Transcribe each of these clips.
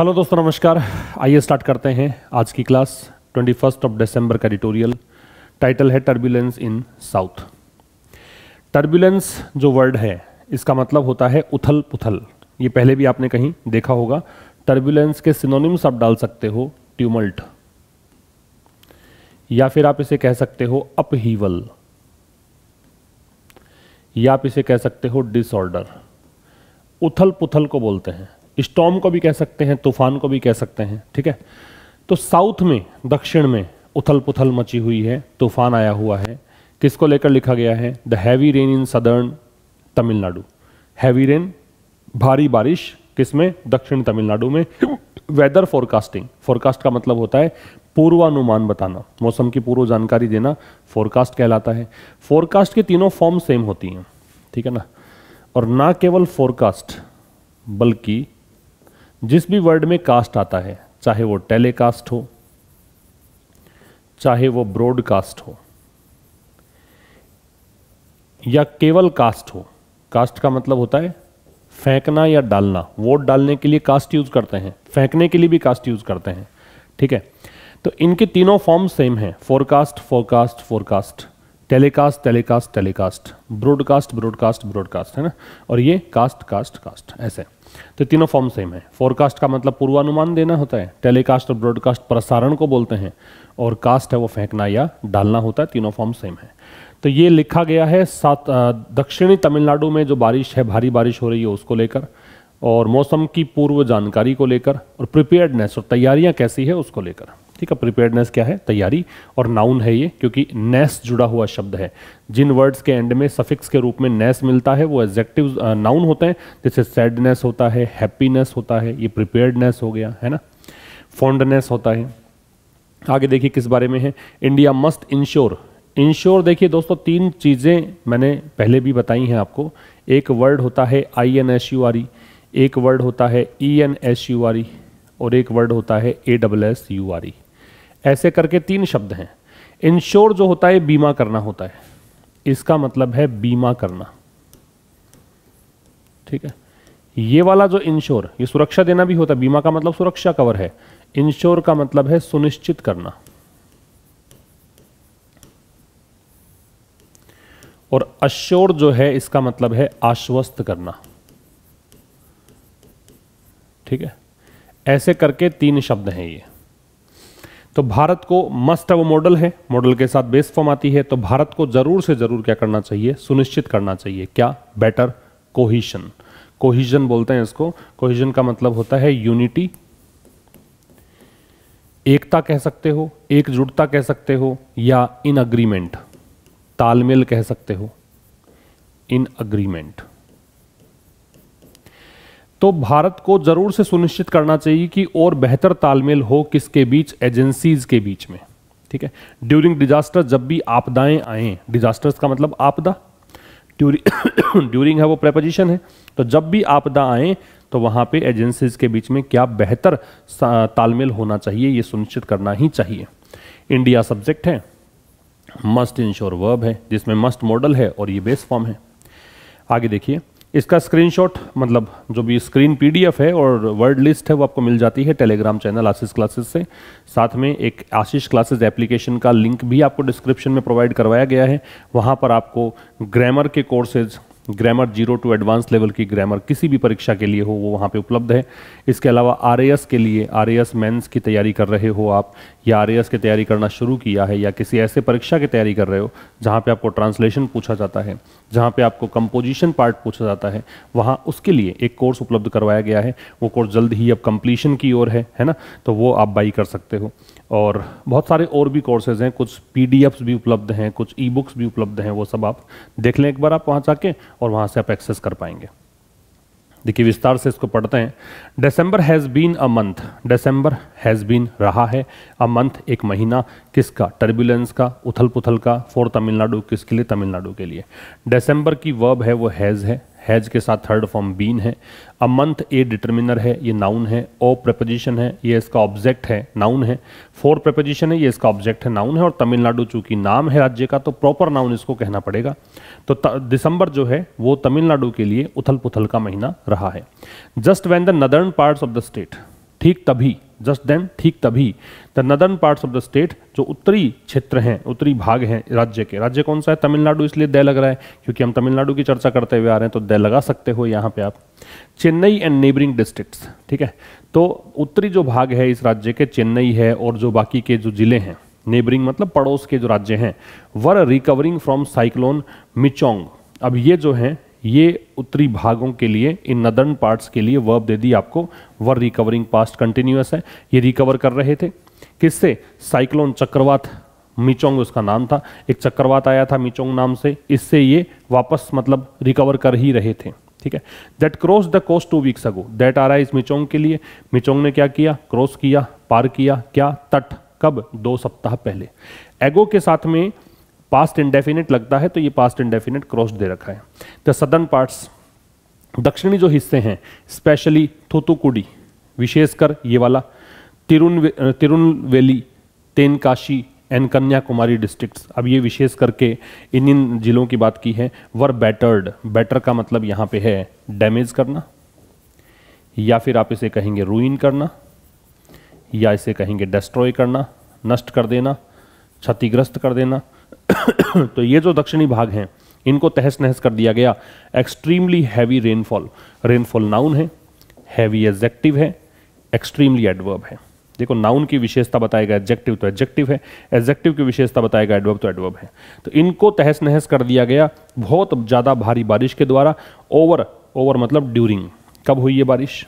hello दोस्तों नमस्कार आइए स्टार्ट करते हैं आज की class twenty first of December का एडिटोरियल टाइटल है टर्बुलेंस इन साउथ टर्बुलेंस जो वर्ड है इसका मतलब होता है उथल पुथल ये पहले भी आपने कहीं देखा होगा टर्बुलेंस के सिनोनिम्स आप डाल सकते हो ट्यूमल्ट या फिर आप इसे कह सकते हो अपहीवल या आप इसे कह सकते हो डिसऑर्डर उथल पुथल को बोलते हैं स्टॉम को भी कह सकते हैं तूफान को भी कह सकते हैं ठीक है तो साउथ में दक्षिण में उथल पुथल मची हुई है तूफान आया हुआ है किसको लेकर लिखा गया है the heavy rain in southern Tamil Nadu heavy rain भारी बारिश किसमें दक्षिण तमिलनाडु में वेदर फोरकास्टिंग फोरकास्ट का मतलब होता है पूर्वानुमान बताना मौसम की पूर्व जानकारी देना फोरकास्ट कहलाता है फोरकास्ट की तीनों फॉर्म सेम होती हैं ठीक है ना और ना केवल फोरकास्ट बल्कि जिस भी वर्ड में कास्ट आता है चाहे वो टेलीकास्ट हो चाहे वो ब्रॉडकास्ट हो या केवल कास्ट हो कास्ट का मतलब होता है फेंकना या डालना वोट डालने के लिए कास्ट यूज करते हैं फेंकने के लिए भी कास्ट यूज करते हैं ठीक है तो इनके तीनों फॉर्म सेम हैं forecast forecast forecast telecast telecast telecast broadcast broadcast broadcast है ना और ये कास्ट कास्ट कास्ट ऐसे तो तीनों फॉर्म सेम है फोरकास्ट का मतलब पूर्वानुमान देना होता है टेलीकास्ट और ब्रॉडकास्ट प्रसारण को बोलते हैं और कास्ट है वो फेंकना या डालना होता है तीनों फॉर्म सेम है तो ये लिखा गया है सात दक्षिणी तमिलनाडु में जो बारिश है भारी बारिश हो रही है उसको लेकर और मौसम की पूर्व जानकारी को लेकर और प्रिपेयर्डनेस और तैयारियां कैसी है उसको लेकर ठीक है प्रिपेयर्डनेस क्या है तैयारी और नाउन है ये क्योंकि नेस जुड़ा हुआ शब्द है जिन वर्ड्स के एंड में सफिक्स के रूप में नेस मिलता है वो एग्जेक्टिव नाउन होते हैं जैसे सैडनेस होता है हैप्पीनेस होता है ये प्रिपेयर्डनेस हो गया है ना फॉन्डनेस होता है आगे देखिए किस बारे में है इंडिया मस्ट इंश्योर इंश्योर देखिए दोस्तों तीन चीज़ें मैंने पहले भी बताई हैं आपको एक वर्ड होता है I N S U R E एक वर्ड होता है E N S U R E और एक वर्ड होता है A double S U R E ऐसे करके तीन शब्द हैं इंश्योर जो होता है बीमा करना होता है इसका मतलब है बीमा करना ठीक है ये वाला जो इंश्योर ये सुरक्षा देना भी होता है बीमा का मतलब सुरक्षा कवर है इंश्योर का मतलब है सुनिश्चित करना और अश्योर जो है इसका मतलब है आश्वस्त करना ठीक है ऐसे करके तीन शब्द हैं ये तो भारत को मस्ट अब मॉडल है मॉडल के साथ बेस फॉर्म आती है तो भारत को जरूर से जरूर क्या करना चाहिए सुनिश्चित करना चाहिए क्या बेटर कोहिशन कोहिजन बोलते हैं इसको कोहिजन का मतलब होता है यूनिटी एकता कह सकते हो एकजुटता कह सकते हो या इन अग्रीमेंट तालमेल कह सकते हो इन अग्रीमेंट तो भारत को जरूर से सुनिश्चित करना चाहिए कि और बेहतर तालमेल हो किसके बीच एजेंसीज के बीच में ठीक है ड्यूरिंग डिजास्टर जब भी आपदाएं आए डिजास्टर्स का मतलब आपदा ड्यूरिंग है वो प्रेपोजिशन है तो जब भी आपदा आए तो वहाँ पे एजेंसीज के बीच में क्या बेहतर तालमेल होना चाहिए ये सुनिश्चित करना ही चाहिए इंडिया सब्जेक्ट है मस्ट इंश्योर वर्ब है जिसमें मस्ट मॉडल है और ये बेस फॉर्म है आगे देखिए इसका स्क्रीनशॉट मतलब जो भी स्क्रीन पीडीएफ है और वर्ड लिस्ट है वो आपको मिल जाती है टेलीग्राम चैनल आशीष क्लासेस से साथ में एक आशीष क्लासेस एप्लीकेशन का लिंक भी आपको डिस्क्रिप्शन में प्रोवाइड करवाया गया है वहाँ पर आपको ग्रामर के courses grammar zero to advance level की ग्रामर किसी भी परीक्षा के लिए हो वो वहाँ पे उपलब्ध है इसके अलावा आर के लिए आर मेंस की तैयारी कर रहे हो आप या आर की तैयारी करना शुरू किया है या किसी ऐसे परीक्षा की तैयारी कर रहे हो जहाँ पे आपको ट्रांसलेशन पूछा जाता है जहाँ पे आपको कंपोजिशन पार्ट पूछा जाता है वहाँ उसके लिए एक कोर्स उपलब्ध करवाया गया है वो कोर्स जल्द ही अब कंप्लीशन की ओर है है ना तो वो आप बाई कर सकते हो और बहुत सारे और भी कोर्सेज हैं कुछ पी भी उपलब्ध हैं कुछ ई e भी उपलब्ध हैं वो सब आप देख लें एक बार आप वहाँ जाके और वहाँ से आप एक्सेस कर पाएंगे देखिए विस्तार से इसको पढ़ते हैं December has been a month December has been रहा है अ मंथ एक महीना किसका टर्बुलेंस का उथल पुथल का फॉर तमिलनाडु किसके लिए तमिलनाडु के लिए डिसम्बर की वर्ब है वो हैज़ है हैज के साथ थर्ड फॉर्म बीन है अ मंथ ए डिटर्मिनर है ये नाउन है ओ प्रपोजिशन है ये इसका ऑब्जेक्ट है नाउन है फोर प्रपोजिशन है ये इसका ऑब्जेक्ट है नाउन है और तमिलनाडु चूंकि नाम है राज्य का तो प्रॉपर नाउन इसको कहना पड़ेगा तो दिसंबर जो है वो तमिलनाडु के लिए उथल पुथल का महीना रहा है just when the northern part of the state ठीक तभी जस्ट देन ठीक तभी the northern parts of the state जो उत्तरी क्षेत्र हैं उत्तरी भाग हैं राज्य के राज्य कौन सा है तमिलनाडु इसलिए दे लग रहा है क्योंकि हम तमिलनाडु की चर्चा करते हुए आ रहे हैं तो दे लगा सकते हो यहाँ पे आप चेन्नई एंड नेबरिंग डिस्ट्रिक्ट्स ठीक है तो उत्तरी जो भाग है इस राज्य के चेन्नई है और जो बाकी के जो जिले हैं नेबरिंग मतलब पड़ोस के जो राज्य हैं were recovering from cyclone Michaung अब ये जो हैं ये उत्तरी भागों के लिए इन नदर्न पार्ट्स के लिए वर्ब दे दी आपको वर रिकवरिंग पास्ट कंटिन्यूस है ये रिकवर कर रहे थे किससे साइक्लोन चक्रवात मिचोंग उसका नाम था एक चक्रवात आया था मिचोंग नाम से इससे ये वापस मतलब रिकवर कर ही रहे थे ठीक है that cross the coast two weeks ago that आ रहा है इस मिचोंग के लिए मिचोंग ने क्या किया क्रॉस किया पार किया क्या तट कब दो सप्ताह पहले एगो के साथ में पास्ट इंडेफिनेट लगता है तो ये पास्ट इंडेफिनेट क्रॉस दे रखा है द सदर्न पार्ट्स दक्षिणी जो हिस्से हैं स्पेशली थोतुकुडी विशेषकर ये वाला Tirunelveli Tenkasi and Kanyakumari districts अब ये विशेष करके इन इन जिलों की बात की है वर बैटर्ड बैटर का मतलब यहाँ पे है डैमेज करना या फिर आप इसे कहेंगे रूइन करना या इसे कहेंगे डिस्ट्रॉय करना नष्ट कर देना क्षतिग्रस्त कर देना तो ये जो दक्षिणी भाग हैं इनको तहस नहस कर दिया गया extremely heavy rainfall rainfall noun है हैवी एजेक्टिव है एक्सट्रीमली एडवर्ब है देखो नाउन की विशेषता बताएगा एडजेक्टिव तो एडजेक्टिव है एडजेक्टिव की विशेषता बताएगा एडवर्ब तो एडवर्ब है तो इनको तहस नहस कर दिया गया बहुत ज़्यादा भारी बारिश के द्वारा ओवर ओवर मतलब ड्यूरिंग कब हुई ये बारिश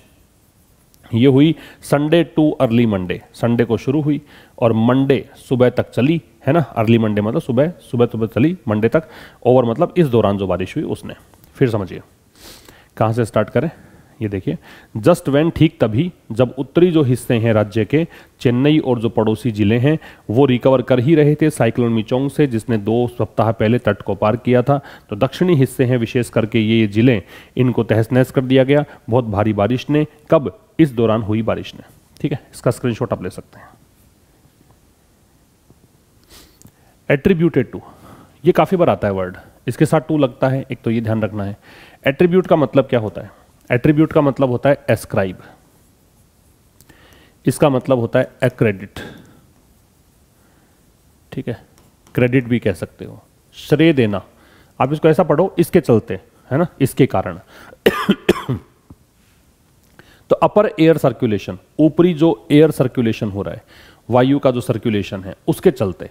ये हुई Sunday to early Monday Sunday को शुरू हुई और मंडे सुबह तक चली है ना अर्ली मंडे मतलब सुबह सुबह सुबह चली मंडे तक ओवर मतलब इस दौरान जो बारिश हुई उसने फिर समझिए कहाँ से स्टार्ट करें ये देखिए जस्ट वैन ठीक तभी जब उत्तरी जो हिस्से हैं राज्य के चेन्नई और जो पड़ोसी जिले हैं वो रिकवर कर ही रहे थे साइक्लोन मिचोंग से जिसने दो सप्ताह पहले तट को पार किया था तो दक्षिणी हिस्से हैं विशेष करके ये जिले इनको तहस नहस कर दिया गया बहुत भारी बारिश ने कब इस दौरान हुई बारिश ने ठीक है इसका स्क्रीनशॉट आप ले सकते हैं एट्रीब्यूटेड टू ये काफ़ी बार आता है वर्ड इसके साथ टू लगता है एक तो ये ध्यान रखना है एट्रीब्यूट का मतलब क्या होता है एट्रीब्यूट का मतलब होता है एस्क्राइब इसका मतलब होता है एक्रेडिट ठीक है क्रेडिट भी कह सकते हो श्रेय देना आप इसको ऐसा पढ़ो इसके चलते है ना इसके कारण तो अपर एयर सर्कुलेशन ऊपरी जो एयर सर्कुलेशन हो रहा है वायु का जो सर्कुलेशन है उसके चलते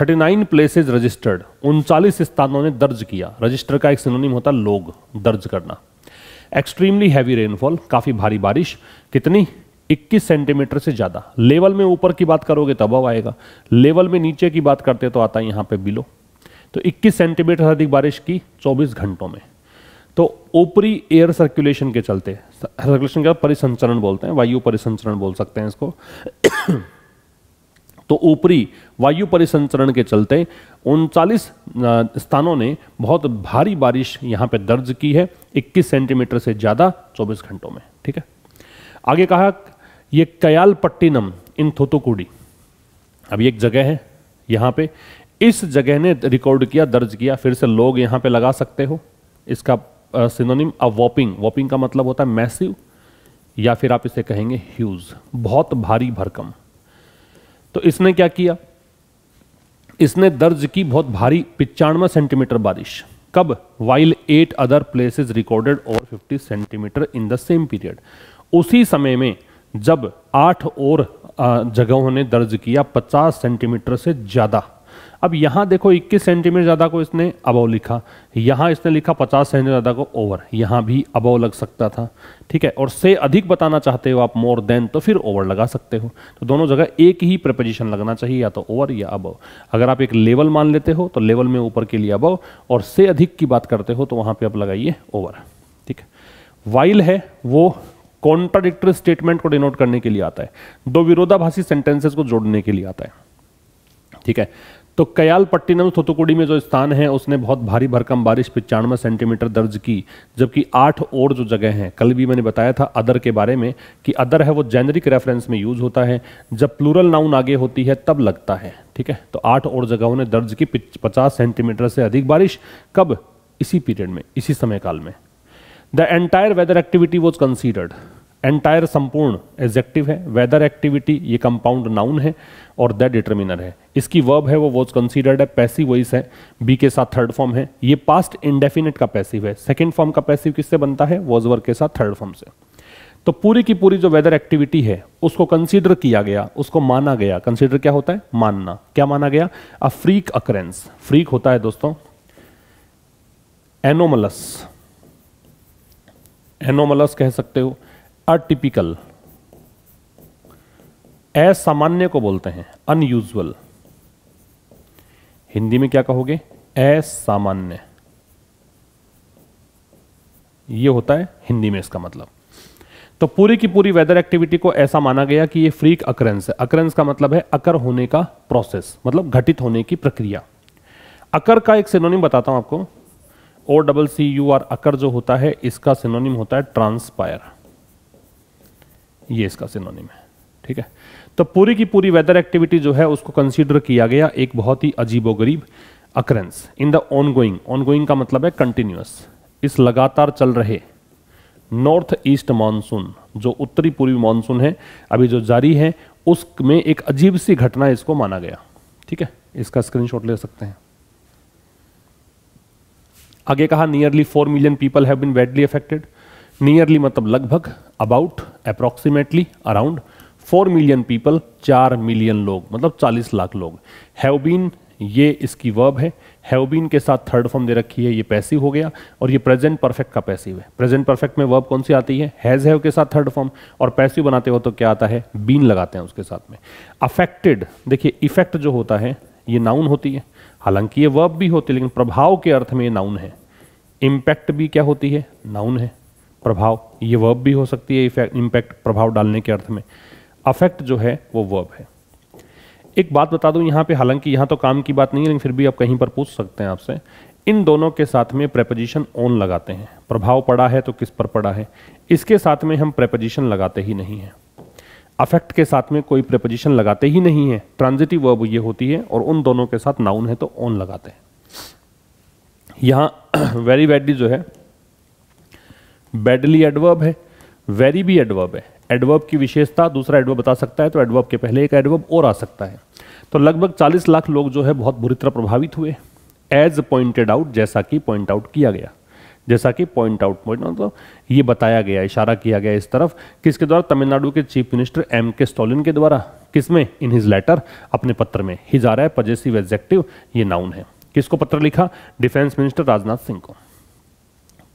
39 नाइन प्लेसेज रजिस्टर्ड उनचालीस स्थानों ने दर्ज किया रजिस्टर का एक सिनोनिम होता है लोग दर्ज करना एक्सट्रीमली हैवी रेनफॉल काफ़ी भारी बारिश कितनी 21 सेंटीमीटर से ज़्यादा लेवल में ऊपर की बात करोगे तब अब आएगा लेवल में नीचे की बात करते तो आता है यहां पे बिलो तो 21 सेंटीमीटर अधिक बारिश की 24 घंटों में तो ऊपरी एयर सर्कुलेशन के चलते सर्कुलेशन का परिसंचरण बोलते हैं वायु परिसंचरण बोल सकते हैं इसको तो ऊपरी वायु परिसंचरण के चलते उनचालीस स्थानों ने बहुत भारी बारिश यहाँ पे दर्ज की है 21 सेंटीमीटर से ज़्यादा 24 घंटों में ठीक है आगे कहा ये कयालपट्टीनम इन थोतुकुडी अब एक जगह है यहाँ पे इस जगह ने रिकॉर्ड किया दर्ज किया फिर से लोग यहाँ पे लगा सकते हो इसका सिनोनिम अ वॉपिंग वॉपिंग का मतलब होता है मैसिव या फिर आप इसे कहेंगे ह्यूज बहुत भारी भरकम तो इसने क्या किया इसने दर्ज की बहुत भारी पिचानवे सेंटीमीटर बारिश कब while at other places recorded over 50 centimetre in the same period उसी समय में जब आठ और जगहों ने दर्ज किया 50 सेंटीमीटर से ज़्यादा अब यहाँ देखो 21 सेंटीमीटर ज़्यादा को इसने अबव लिखा यहाँ इसने लिखा 50 सेंटीमीटर ज़्यादा को ओवर यहाँ भी अबव लग सकता था ठीक है और से अधिक बताना चाहते हो आप मोर देन तो फिर ओवर लगा सकते हो तो दोनों जगह एक ही प्रपोजिशन लगना चाहिए या तो ओवर या अबव अगर आप एक लेवल मान लेते हो तो लेवल में ऊपर के लिए अबव और से अधिक की बात करते हो तो वहाँ पर आप लगाइए ओवर ठीक है वाइल है वो कॉन्ट्राडिक्टरी स्टेटमेंट को डिनोट करने के लिए आता है दो विरोधाभासी सेंटेंसेस को जोड़ने के लिए आता है ठीक है तो कयाल पट्टिनम में जो स्थान है उसने बहुत भारी भरकम बारिश पचानवे सेंटीमीटर दर्ज की जबकि आठ और जो जगह हैं कल भी मैंने बताया था अदर के बारे में कि अदर है वो जेनरिक रेफरेंस में यूज होता है जब प्लूरल नाउन आगे होती है तब लगता है ठीक है तो आठ और जगहों ने दर्ज की पचास सेंटीमीटर से अधिक बारिश कब इसी पीरियड में इसी समय काल में the entire weather activity was considered entire संपूर्ण एजेक्टिव है वेदर एक्टिविटी ये कंपाउंड नाउन है और द डिटर्मिनर है इसकी वर्ब है वो वॉज कंसिडर्ड है पैसिव वॉइस है बी के साथ थर्ड फॉर्म है ये पास्ट इंडेफिनेट का पैसिव है सेकेंड फॉर्म का पैसिव किससे बनता है वॉज वर्क के साथ थर्ड फॉर्म से तो पूरी की पूरी जो वेदर एक्टिविटी है उसको कंसीडर किया गया उसको माना गया कंसीडर क्या होता है मानना क्या माना गया अ फ्रीक अक्रेंस फ्रीक होता है दोस्तों एनोमलस एनोमलस कह सकते हो अटिपिकल असामान्य को बोलते हैं अनयूजल हिंदी में क्या कहोगे असामान्य ये होता है हिंदी में इसका मतलब तो पूरी की पूरी वेदर एक्टिविटी को ऐसा माना गया कि ये फ्रीक अकरेंस है अकरेंस का मतलब है अकर होने का प्रोसेस मतलब घटित होने की प्रक्रिया अकर का एक सिनोनिम बताता हूं आपको O double C U R occur जो होता है इसका सिनोनिम होता है ट्रांसपायर ये इसका सिनोनिम है ठीक है तो पूरी की पूरी वेदर एक्टिविटी जो है उसको कंसीडर किया गया एक बहुत ही अजीबोगरीब occurrence in the ongoing ongoing का मतलब है कंटिन्यूस इस लगातार चल रहे नॉर्थ ईस्ट मानसून जो उत्तरी पूर्वी मानसून है अभी जो जारी है उसमें एक अजीब सी घटना इसको माना गया ठीक है इसका स्क्रीनशॉट ले सकते हैं आगे कहा nearly four million people have been badly affected nearly मतलब लगभग about approximately around four million people चार मिलियन लोग मतलब चालीस लाख लोग हैव बीन ये इसकी वर्ब है हैव बीन के साथ थर्ड फॉर्म दे रखी है ये पैसिव हो गया और ये प्रेजेंट परफेक्ट का पैसिव है प्रेजेंट परफेक्ट में वर्ब कौन सी आती है हैज हैव के साथ थर्ड फॉर्म और पैसिव बनाते हो तो क्या आता है बीन लगाते हैं उसके साथ में अफेक्टेड देखिए इफेक्ट जो होता है ये नाउन होती है हालांकि ये वर्ब भी होती है लेकिन प्रभाव के अर्थ में ये नाउन है इम्पैक्ट भी क्या होती है नाउन है प्रभाव ये वर्ब भी हो सकती है इम्पैक्ट प्रभाव डालने के अर्थ में अफेक्ट जो है वो वर्ब है एक बात बता दूं यहां पे हालांकि यहां तो काम की बात नहीं है लेकिन फिर भी आप कहीं पर पूछ सकते हैं आपसे इन दोनों के साथ में प्रेपोजिशन ऑन लगाते हैं प्रभाव पड़ा है तो किस पर पड़ा है इसके साथ में हम प्रेपोजिशन लगाते ही नहीं है अफेक्ट के साथ में कोई प्रेपोजिशन लगाते ही नहीं है ट्रांजिटिव वर्ब ये होती है और उन दोनों के साथ नाउन है तो ऑन लगाते हैं यहां वेरी बैडली जो है बैडली एडवर्ब है वेरी भी एडवर्ब है एडवर्ब की विशेषता दूसरा एडवर्ब बता सकता है तो एडवर्ब के पहले एक एडवर्ब और आ सकता है तो लगभग 40 लाख लोग जो है बहुत बुरी तरह प्रभावित हुए एज पॉइंटेड आउट जैसा कि पॉइंट आउट किया गया जैसा कि पॉइंट आउट पॉइंट मतलब ये बताया गया इशारा किया गया इस तरफ किसके द्वारा तमिलनाडु के chief minister M K Stalin के द्वारा किसमें इन हिज लेटर अपने पत्र में हिज आ रहा है पजेसिव एग्जेक्टिव ये नाउन है किसको पत्र लिखा डिफेंस मिनिस्टर राजनाथ सिंह को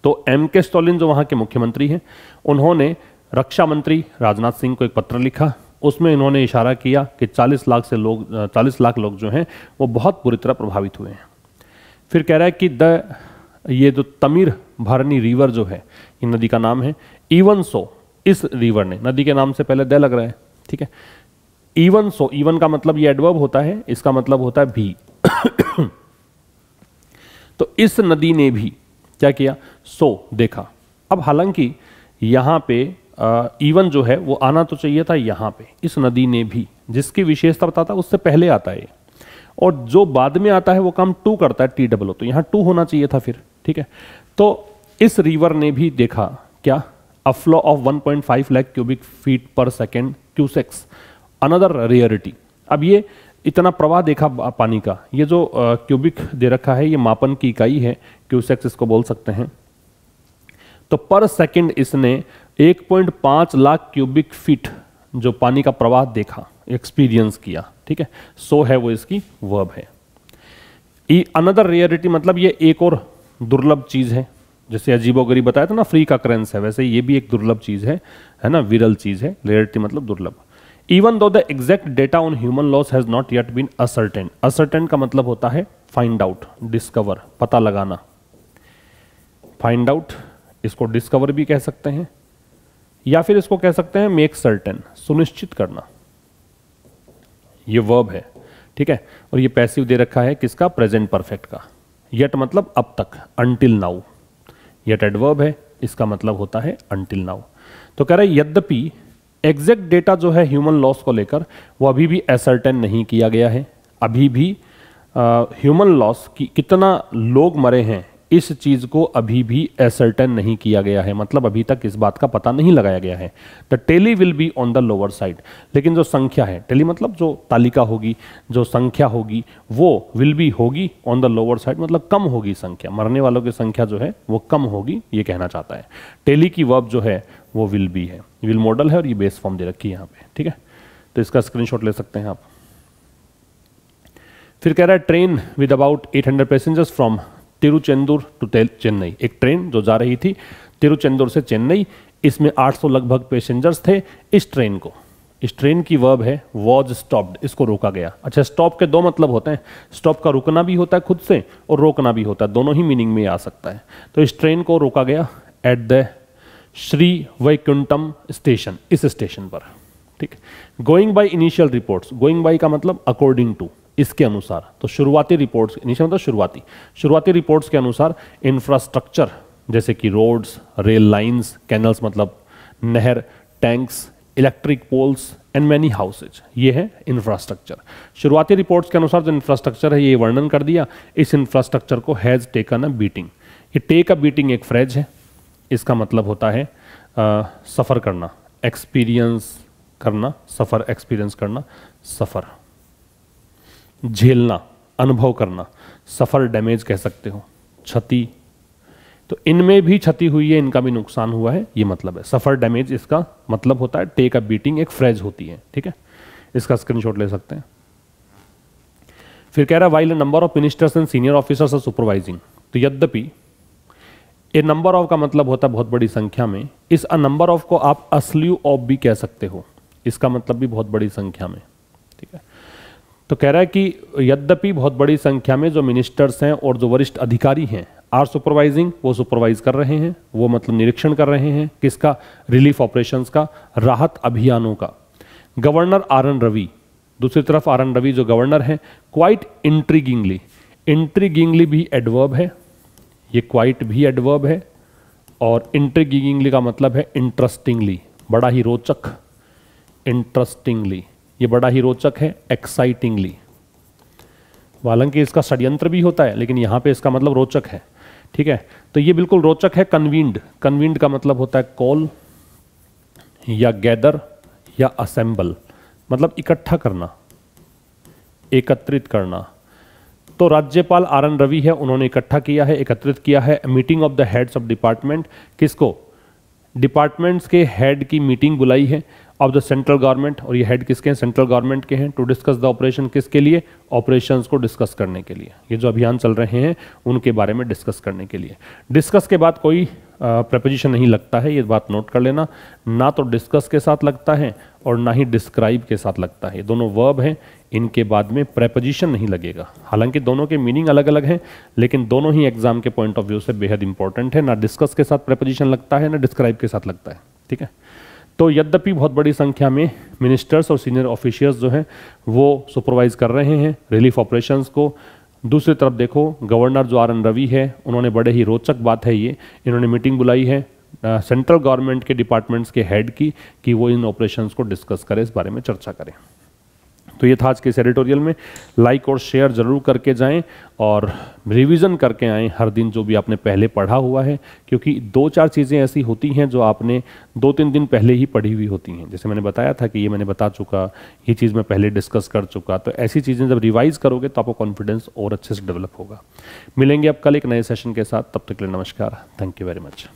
तो एम के स्टोलिन जो वहां के मुख्यमंत्री हैं उन्होंने रक्षा मंत्री राजनाथ सिंह को एक पत्र लिखा उसमें इन्होंने इशारा किया कि 40 लाख से लोग 40 लाख लोग जो हैं वो बहुत बुरी तरह प्रभावित हुए हैं फिर कह रहा है कि द ये जो तमीर भरनी रिवर जो है ये नदी का नाम है इवन सो इस रिवर ने नदी के नाम से पहले द लग रहा है ठीक है इवन सो इवन का मतलब ये एडवर्ब होता है इसका मतलब होता है भी तो इस नदी ने भी क्या किया सो देखा अब हालांकि यहां पे इवन जो है वो आना तो चाहिए था यहाँ पे इस नदी ने भी जिसकी विशेषता बताता है उससे पहले आता है और जो बाद में आता है वो काम टू करता है टी डब्लो तो यहाँ टू होना चाहिए था फिर ठीक है तो इस रिवर ने भी देखा क्या a flow of 1.5 lakh cubic feet per second cusecs another rarity अब ये इतना प्रवाह देखा पानी का ये जो क्यूबिक दे रखा है ये मापन की इकाई है क्यूसेक्स इसको बोल सकते हैं तो पर सेकंड इसने 1.5 लाख क्यूबिक फीट जो पानी का प्रवाह देखा एक्सपीरियंस किया ठीक है सो है वो इसकी वर्ब है ई अनदर रियरिटी मतलब ये एक और दुर्लभ चीज़ है जैसे गरीब बताया था ना फ्री का करेंस है वैसे ये भी एक दुर्लभ चीज़ है है ना विरल चीज़ है रियरिटी मतलब दुर्लभ even though the exact data on human loss has not yet been ascertain ascertain का मतलब होता है फाइंड आउट डिस्कवर पता लगाना फाइंड आउट इसको डिस्कवर भी कह सकते हैं या फिर इसको कह सकते हैं मेक सर्टेन सुनिश्चित करना ये वर्ब है ठीक है और ये पैसिव दे रखा है किसका प्रेजेंट परफेक्ट का यट मतलब अब तक अनटिल नाउ यट एडवर्ब है इसका मतलब होता है अनटिल नाउ तो कह रहे यद्यपि एग्जैक्ट डेटा जो है ह्यूमन लॉस को लेकर वो अभी भी एसर्टेन नहीं किया गया है अभी भी ह्यूमन लॉस कि कितना लोग मरे हैं इस चीज़ को अभी भी एसर्टन नहीं किया गया है मतलब अभी तक इस बात का पता नहीं लगाया गया है the tally will be on the lower side लेकिन जो संख्या है टेली मतलब जो तालिका होगी जो संख्या होगी वो विल बी होगी ऑन द लोअर साइड मतलब कम होगी संख्या मरने वालों की संख्या जो है वो कम होगी ये कहना चाहता है टेली की वर्ब जो है वो विल बी है विल मॉडल है और ये बेस फॉर्म दे रखी है यहाँ पे ठीक है तो इसका स्क्रीनशॉट ले सकते हैं आप फिर कह रहा है train with about 800 passengers from Tiruchendur to Chennai एक ट्रेन जो जा रही थी तिरुचेंदूर से चेन्नई इसमें 800 लगभग पैसेंजर्स थे इस ट्रेन को इस ट्रेन की वर्ब है वॉज स्टॉप्ड इसको रोका गया अच्छा स्टॉप के दो मतलब होते हैं स्टॉप का रुकना भी होता है खुद से और रोकना भी होता है दोनों ही मीनिंग में आ सकता है तो इस ट्रेन को रोका गया at the Shri Vaikuntham station इस स्टेशन पर ठीक going by initial reports going by का मतलब अकॉर्डिंग टू इसके अनुसार तो शुरुआती रिपोर्ट्स नीचे मतलब शुरुआती शुरुआती रिपोर्ट्स के अनुसार इंफ्रास्ट्रक्चर जैसे कि रोड्स रेल लाइंस कैनल्स मतलब नहर tanks electric poles and many houses ये है इंफ्रास्ट्रक्चर शुरुआती रिपोर्ट्स के अनुसार जो इंफ्रास्ट्रक्चर है ये वर्णन कर दिया इस इंफ्रास्ट्रक्चर को हैज़ टेकन अ बीटिंग ये टेक अ बीटिंग एक फ्रेज है इसका मतलब होता है सफ़र करना एक्सपीरियंस करना सफ़र एक्सपीरियंस करना सफ़र झेलना अनुभव करना सफ़र डैमेज कह सकते हो क्षति तो इनमें भी क्षति हुई है इनका भी नुकसान हुआ है ये मतलब है सफ़र डैमेज इसका मतलब होता है टेक अ बीटिंग एक फ्रेज होती है ठीक है इसका स्क्रीनशॉट ले सकते हैं फिर कह रहा है while number of ministers and senior officers are supervising तो यद्यपि ए नंबर ऑफ का मतलब होता है बहुत बड़ी संख्या में इस अ नंबर ऑफ को आप असल्यू ऑफ भी कह सकते हो इसका मतलब भी बहुत बड़ी संख्या में ठीक है तो कह रहा है कि यद्यपि बहुत बड़ी संख्या में जो मिनिस्टर्स हैं और जो वरिष्ठ अधिकारी हैं आर सुपरवाइजिंग वो सुपरवाइज कर रहे हैं वो मतलब निरीक्षण कर रहे हैं किसका रिलीफ ऑपरेशंस का राहत अभियानों का गवर्नर आर एन रवि दूसरी तरफ आर एन रवि जो गवर्नर हैं क्वाइट इंट्रीगिंगली इंट्रीगिंगली भी एडवर्ब है ये क्वाइट भी एडवर्ब है और इंट्रीगिंगली का मतलब है इंटरेस्टिंगली बड़ा ही रोचक इंटरेस्टिंगली ये बड़ा ही रोचक है एक्साइटिंगली वालंकि इसका षड्यंत्र भी होता है लेकिन यहां पे इसका मतलब रोचक है ठीक है तो ये बिल्कुल रोचक है कन्वीन्ड कन्वीन्ड का मतलब होता है कॉल या गैदर या असेंबल मतलब इकट्ठा करना एकत्रित करना तो राज्यपाल आर एन रवि है उन्होंने इकट्ठा किया है एकत्रित किया है meeting of the heads of department किसको डिपार्टमेंट्स के हेड की मीटिंग बुलाई है ऑफ द सेंट्रल गवर्नमेंट और ये हेड किसके हैं सेंट्रल गवर्नमेंट के हैं टू डिस्कस द ऑपरेशन किसके लिए ऑपरेशन को डिस्कस करने के लिए ये जो अभियान चल रहे हैं उनके बारे में डिस्कस करने के लिए डिस्कस के बाद कोई प्रपोजिशन नहीं लगता है ये बात नोट कर लेना ना तो डिस्कस के साथ लगता है और ना ही डिस्क्राइब के साथ लगता है ये दोनों वर्ब हैं इनके बाद में प्रपोजिशन नहीं लगेगा हालांकि दोनों के मीनिंग अलग अलग हैं लेकिन दोनों ही एग्जाम के पॉइंट ऑफ व्यू से बेहद इंपॉर्टेंट है ना डिस्कस के साथ प्रपोजिशन लगता है ना डिस्क्राइब के साथ लगता है ठीक है तो यद्यपि बहुत बड़ी संख्या में मिनिस्टर्स और सीनियर ऑफिशियल्स जो हैं वो सुपरवाइज कर रहे हैं रिलीफ ऑपरेशंस को दूसरी तरफ देखो गवर्नर जो आर एन रवि है उन्होंने बड़े ही रोचक बात है ये इन्होंने मीटिंग बुलाई है सेंट्रल गवर्नमेंट के डिपार्टमेंट्स के हेड की कि वो इन ऑपरेशंस को डिस्कस करें इस बारे में चर्चा करें तो ये था आज के इस एडिटोरियल में लाइक और शेयर ज़रूर करके जाएं और रिवीजन करके आएँ हर दिन जो भी आपने पहले पढ़ा हुआ है क्योंकि दो चार चीज़ें ऐसी होती हैं जो आपने दो तीन दिन पहले ही पढ़ी हुई होती हैं जैसे मैंने बताया था कि ये मैंने बता चुका ये चीज़ मैं पहले डिस्कस कर चुका तो ऐसी चीज़ें जब रिवाइज़ करोगे तो आपको कॉन्फिडेंस और अच्छे से डेवलप होगा मिलेंगे आप कल एक नए सेशन के साथ तब तक के लिए नमस्कार थैंक यू वेरी मच